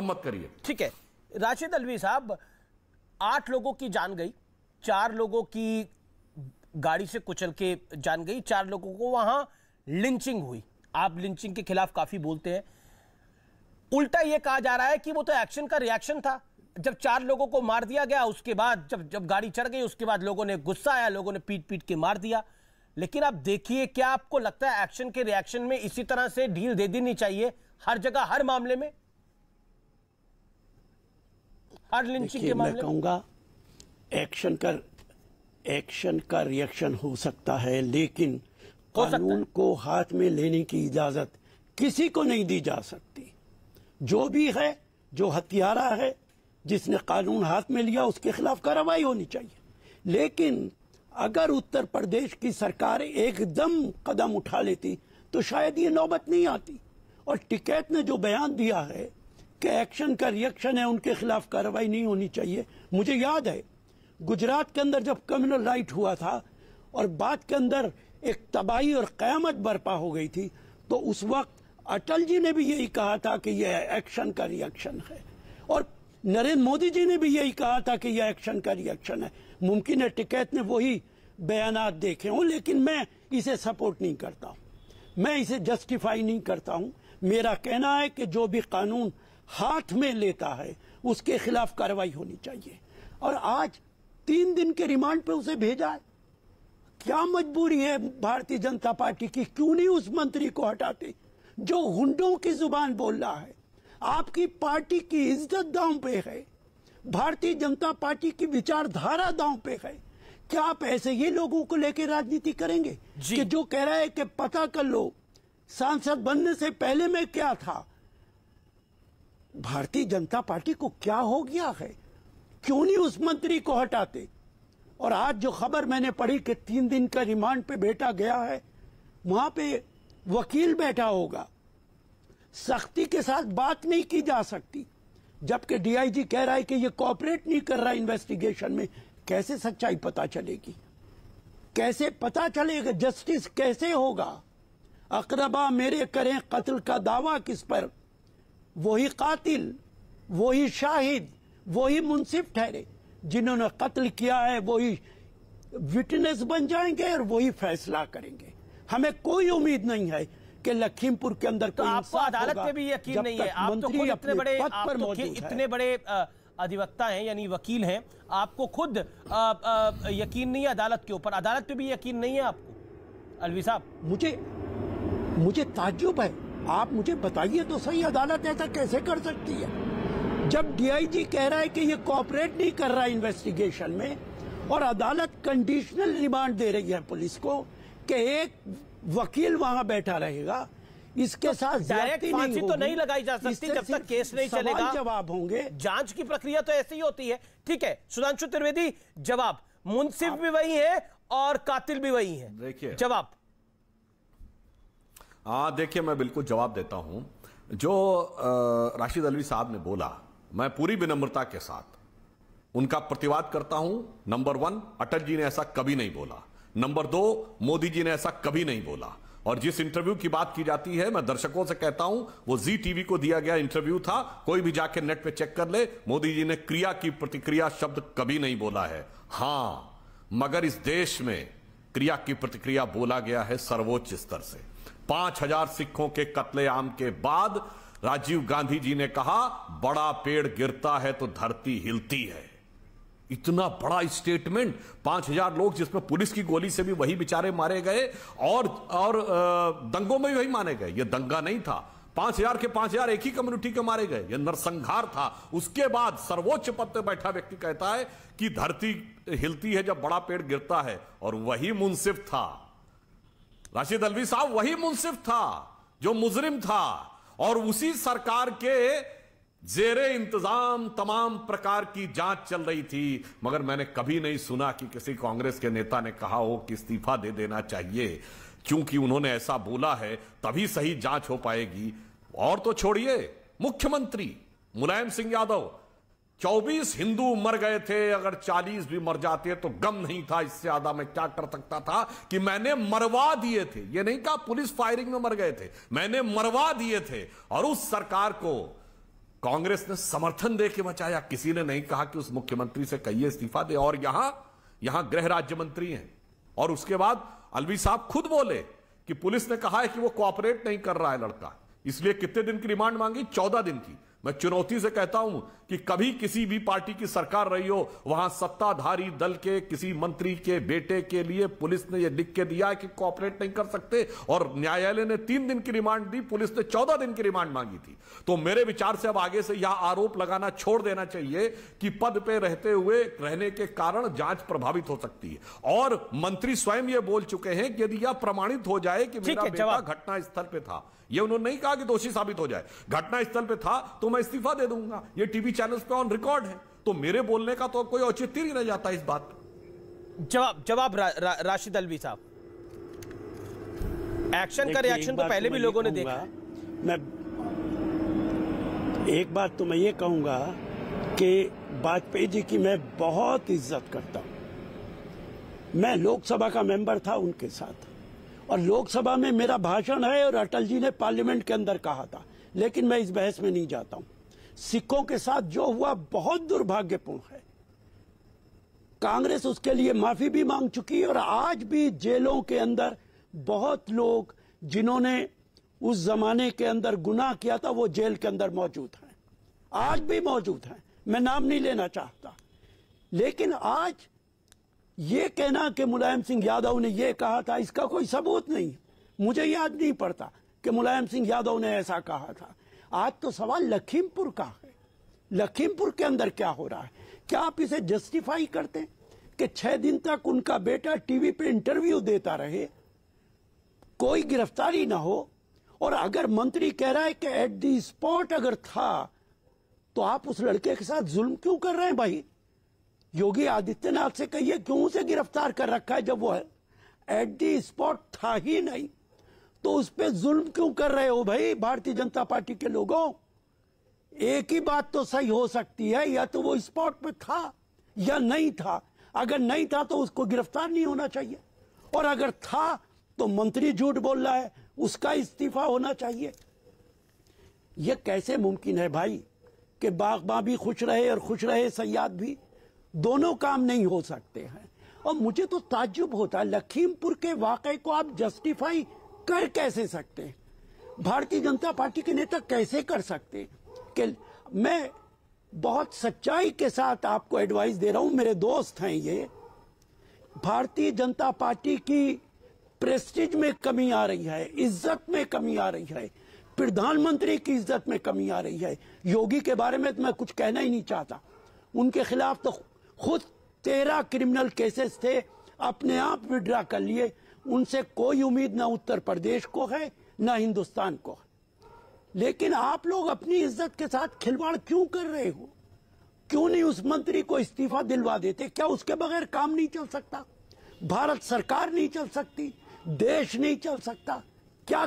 तो मत करिए ठीक है राशिद अलवी साहब आठ लोगों की जान गई चार लोगों की गाड़ी से कुचल के जान गई चार लोगों को वहां लिंचिंग हुई आप लिंचिंग के खिलाफ काफी बोलते हैं उल्टा यह कहा जा रहा है कि वो तो एक्शन का रिएक्शन था जब चार लोगों को मार दिया गया उसके बाद जब जब गाड़ी चढ़ गई उसके बाद लोगों ने गुस्सा आया लोगों ने पीट पीट के मार दिया लेकिन आप देखिए क्या आपको लगता है एक्शन के रिएक्शन में इसी तरह से डील दे देनी चाहिए हर जगह हर मामले में हर लिंचिंग के मामले मैं एक्शन का एक्शन का रिएक्शन हो सकता है लेकिन कानून को हाथ में लेने की इजाजत किसी को नहीं दी जा सकती जो भी है जो हथियारा है जिसने कानून हाथ में लिया उसके खिलाफ कार्रवाई होनी चाहिए लेकिन अगर उत्तर प्रदेश की सरकार एकदम कदम उठा लेती तो शायद ये नौबत नहीं आती और टिकैत ने जो बयान दिया है के एक्शन का रिएक्शन है उनके खिलाफ कार्रवाई नहीं होनी चाहिए मुझे याद है गुजरात के अंदर जब कम्युनल राइट हुआ था और बाद के अंदर एक तबाही और क़्यामत बर्पा हो गई थी तो उस वक्त अटल जी ने भी यही कहा था कि यह एक्शन का रिएक्शन है और नरेंद्र मोदी जी ने भी यही कहा था कि यह एक्शन का रिएक्शन है मुमकिन है टिकैत ने वही बयान देखे हों लेकिन मैं इसे सपोर्ट नहीं करता हूँ मैं इसे जस्टिफाई नहीं करता हूँ मेरा कहना है कि जो भी कानून हाथ में लेता है उसके खिलाफ कार्रवाई होनी चाहिए और आज तीन दिन के रिमांड पे उसे भेजा है क्या मजबूरी है भारतीय जनता पार्टी की क्यों नहीं उस मंत्री को हटाते जो हुंडों की जुबान बोल रहा है आपकी पार्टी की इज्जत दांव पे है भारतीय जनता पार्टी की विचारधारा दांव पे है क्या आप ऐसे ही लोगों को लेकर राजनीति करेंगे कि जो कह रहा है कि पता कर लो सांसद बनने से पहले मैं क्या था भारतीय जनता पार्टी को क्या हो गया है क्यों नहीं उस मंत्री को हटाते और आज जो खबर मैंने पढ़ी कि तीन दिन का रिमांड पे बेटा गया है वहां पे वकील बैठा होगा सख्ती के साथ बात नहीं की जा सकती जबकि डीआईजी कह रहा है कि ये कॉपरेट नहीं कर रहा इन्वेस्टिगेशन में कैसे सच्चाई पता चलेगी कैसे पता चलेगा जस्टिस कैसे होगा अकरबा मेरे करें कत्ल का दावा किस पर वही कातिल वही शाहिद वही मुनसिफ ठहरे जिन्होंने कत्ल किया है वही विटनेस बन जाएंगे और वही फैसला करेंगे हमें कोई उम्मीद नहीं है कि लखीमपुर के अंदर तो आपको अदालत पे भी यकीन नहीं है आप तो खुद इतने बड़े आप तो इतने बड़े अधिवक्ता हैं यानी वकील हैं आपको खुद आ, आ, यकीन नहीं है अदालत के ऊपर अदालत पे भी यकीन नहीं है आपको अलवी साहब मुझे मुझे ताजुब है आप मुझे बताइए तो सही अदालत ऐसा कैसे कर सकती है जब डीआईजी कह रहा है कि ये कॉपरेट नहीं कर रहा इन्वेस्टिगेशन में और अदालत कंडीशनल रिमांड दे रही है पुलिस को कि एक वकील वहां बैठा रहेगा इसके तो साथ डायरेक्ट फांसी तो नहीं लगाई जा सकती जब तक केस नहीं चलेगा जवाब होंगे जांच की प्रक्रिया तो ऐसी ही होती है ठीक है सुधांशु त्रिवेदी जवाब मुंसिफ भी वही है और कातिल भी वही है जवाब हाँ देखिए मैं बिल्कुल जवाब देता हूँ जो राशिद अलवी साहब ने बोला मैं पूरी विनम्रता के साथ उनका प्रतिवाद करता हूं नंबर वन अटल जी ने ऐसा कभी नहीं बोला नंबर दो मोदी जी ने ऐसा कभी नहीं बोला और जिस इंटरव्यू की बात की जाती है मैं दर्शकों से कहता हूं वो जी टीवी को दिया गया इंटरव्यू था कोई भी जाके नेट पे चेक कर ले मोदी जी ने क्रिया की प्रतिक्रिया शब्द कभी नहीं बोला है हां मगर इस देश में क्रिया की प्रतिक्रिया बोला गया है सर्वोच्च स्तर से पांच हजार सिखों के कत्लेआम के बाद राजीव गांधी जी ने कहा बड़ा पेड़ गिरता है तो धरती हिलती है इतना बड़ा स्टेटमेंट पांच हजार लोग जिसमें पुलिस की गोली से भी वही बेचारे मारे गए और और दंगों में भी वही मारे गए ये दंगा नहीं था पांच हजार के पांच हजार एक ही कम्युनिटी के मारे गए ये नरसंहार था उसके बाद सर्वोच्च पद पर बैठा व्यक्ति कहता है कि धरती हिलती है जब बड़ा पेड़ गिरता है और वही मुंसिफ था राशिद अलवी साहब वही मुंसिफ था जो मुजरिम था और उसी सरकार के जेरे इंतजाम तमाम प्रकार की जांच चल रही थी मगर मैंने कभी नहीं सुना कि किसी कांग्रेस के नेता ने कहा हो कि इस्तीफा दे देना चाहिए क्योंकि उन्होंने ऐसा बोला है तभी सही जांच हो पाएगी और तो छोड़िए मुख्यमंत्री मुलायम सिंह यादव चौबीस हिंदू मर गए थे अगर चालीस भी मर जाते तो गम नहीं था इससे ज्यादा मैं क्या कर सकता था कि मैंने मरवा दिए थे ये नहीं कहा पुलिस फायरिंग में मर गए थे मैंने मरवा दिए थे और उस सरकार को कांग्रेस ने समर्थन दे के बचाया किसी ने नहीं कहा कि उस मुख्यमंत्री से कहिए इस्तीफा दे और यहां यहां गृह राज्य मंत्री हैं और उसके बाद अलवी साहब खुद बोले कि पुलिस ने कहा है कि वो कोऑपरेट नहीं कर रहा है लड़का इसलिए कितने दिन की रिमांड मांगी चौदह दिन की मैं चुनौती से कहता हूं कि कभी किसी भी पार्टी की सरकार रही हो वहां सत्ताधारी दल के किसी मंत्री के बेटे के लिए पुलिस ने यह लिख के दिया कि कॉपरेट नहीं कर सकते और न्यायालय ने तीन दिन की रिमांड दी पुलिस ने चौदह दिन की रिमांड मांगी थी तो मेरे विचार से अब आगे से यह आरोप लगाना छोड़ देना चाहिए कि पद पे रहते हुए रहने के कारण जांच प्रभावित हो सकती है और मंत्री स्वयं यह बोल चुके हैं कि यदि यह प्रमाणित हो जाए कि मेरा घटना स्थल पर था यह उन्होंने नहीं कहा कि दोषी साबित हो जाए घटना स्थल पे था तो मैं इस्तीफा दे दूंगा यह टीवी चैनल्स पे ऑन रिकॉर्ड है तो मेरे बोलने का तो कोई औचित्य नहीं रह जाता इस बात जवाब जवाब रा, रा, राशिद अलवी साहब एक्शन का रिएक्शन तो पहले तो भी लोगों ने देखा मैं एक बात तो मैं ये कहूंगा कि वाजपेयी जी की मैं बहुत इज्जत करता हूं मैं लोकसभा का मेंबर था उनके साथ और लोकसभा में मेरा भाषण है और अटल जी ने पार्लियामेंट के अंदर कहा था लेकिन मैं इस बहस में नहीं जाता हूं सिखों के साथ जो हुआ बहुत दुर्भाग्यपूर्ण है कांग्रेस उसके लिए माफी भी मांग चुकी है और आज भी जेलों के अंदर बहुत लोग जिन्होंने उस जमाने के अंदर गुनाह किया था वो जेल के अंदर मौजूद हैं आज भी मौजूद हैं मैं नाम नहीं लेना चाहता लेकिन आज ये कहना कि मुलायम सिंह यादव ने यह कहा था इसका कोई सबूत नहीं मुझे याद नहीं पड़ता कि मुलायम सिंह यादव ने ऐसा कहा था आज तो सवाल लखीमपुर का है लखीमपुर के अंदर क्या हो रहा है क्या आप इसे जस्टिफाई करते हैं कि छह दिन तक उनका बेटा टीवी पे इंटरव्यू देता रहे कोई गिरफ्तारी ना हो और अगर मंत्री कह रहा है कि एट दी स्पॉट अगर था तो आप उस लड़के के साथ जुल्म क्यों कर रहे हैं भाई योगी आदित्यनाथ से कहिए क्यों उसे गिरफ्तार कर रखा है जब वो एट दी स्पॉट था ही नहीं तो उस पर जुल्म क्यों कर रहे हो भाई भारतीय जनता पार्टी के लोगों एक ही बात तो सही हो सकती है या तो वो स्पॉट पे था या नहीं था अगर नहीं था तो उसको गिरफ्तार नहीं होना चाहिए और अगर था तो मंत्री झूठ बोल रहा है उसका इस्तीफा होना चाहिए यह कैसे मुमकिन है भाई कि बागबा भी खुश रहे और खुश रहे सयाद भी दोनों काम नहीं हो सकते हैं और मुझे तो ताज्जुब होता है लखीमपुर के वाकई को आप जस्टिफाई कर कैसे सकते हैं भारतीय जनता पार्टी के नेता कैसे कर सकते कि मैं बहुत सच्चाई के साथ आपको एडवाइस दे रहा हूं मेरे दोस्त हैं ये भारतीय जनता पार्टी की प्रेस्टिज में कमी आ रही है इज्जत में कमी आ रही है प्रधानमंत्री की इज्जत में कमी आ रही है योगी के बारे में तो मैं कुछ कहना ही नहीं चाहता उनके खिलाफ तो खुद तेरह क्रिमिनल केसेस थे अपने आप विड्रा कर लिए उनसे कोई उम्मीद ना उत्तर प्रदेश को है ना हिंदुस्तान को है लेकिन आप लोग अपनी इज्जत के साथ खिलवाड़ क्यों कर रहे हो क्यों नहीं उस मंत्री को इस्तीफा दिलवा देते क्या उसके बगैर काम नहीं चल सकता भारत सरकार नहीं चल सकती देश नहीं चल सकता